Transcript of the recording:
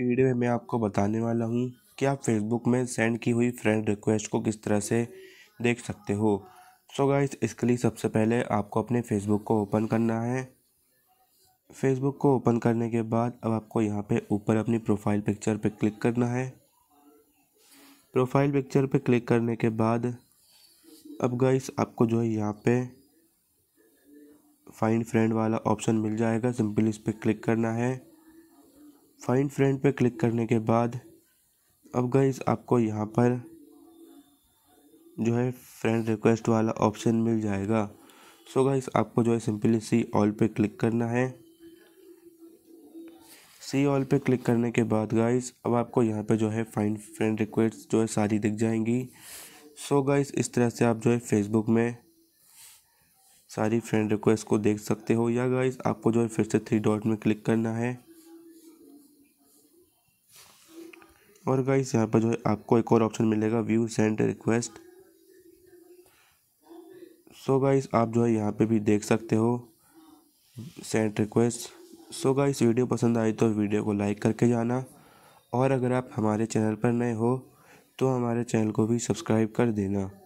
video में मैं आपको बताने वाला हूँ कि आप फेसबुक में सेंड की हुई फ्रेंड रिक्वेस्ट को किस तरह से देख सकते हो सो so गाइस इसके लिए सबसे पहले आपको अपने फेसबुक को ओपन करना है फेसबुक को ओपन करने के बाद अब आपको यहाँ पे ऊपर अपनी प्रोफाइल पिक्चर पे क्लिक करना है प्रोफाइल पिक्चर पे क्लिक करने के बाद अब गाइस आपको जो है यहाँ पे फाइंड फ्रेंड वाला ऑप्शन मिल जाएगा सिंपली इस पर क्लिक करना है फाइंड फ्रेंड पे क्लिक करने के बाद अब गाइस आपको यहाँ पर जो है फ्रेंड रिक्वेस्ट वाला ऑप्शन मिल जाएगा सो गाइस आपको जो है सिंपली सी ऑल पे क्लिक करना है सी ऑल पे क्लिक करने के बाद गाइस अब आपको यहाँ पे जो है फाइंड फ्रेंड रिक्वेस्ट जो है सारी दिख जाएंगी सो so गाइस इस तरह से आप जो है फेसबुक में सारी फ्रेंड रिक्वेस्ट को देख सकते हो या गाइस आपको जो है फिर से थ्री डॉट में क्लिक करना है और गाइस यहाँ पर जो है आपको एक और ऑप्शन मिलेगा view sent request so guys आप जो है यहाँ पे भी देख सकते हो sent request so guys video पसंद आई तो वीडियो को लाइक करके जाना और अगर आप हमारे चैनल पर नए हो तो हमारे चैनल को भी सब्सक्राइब कर देना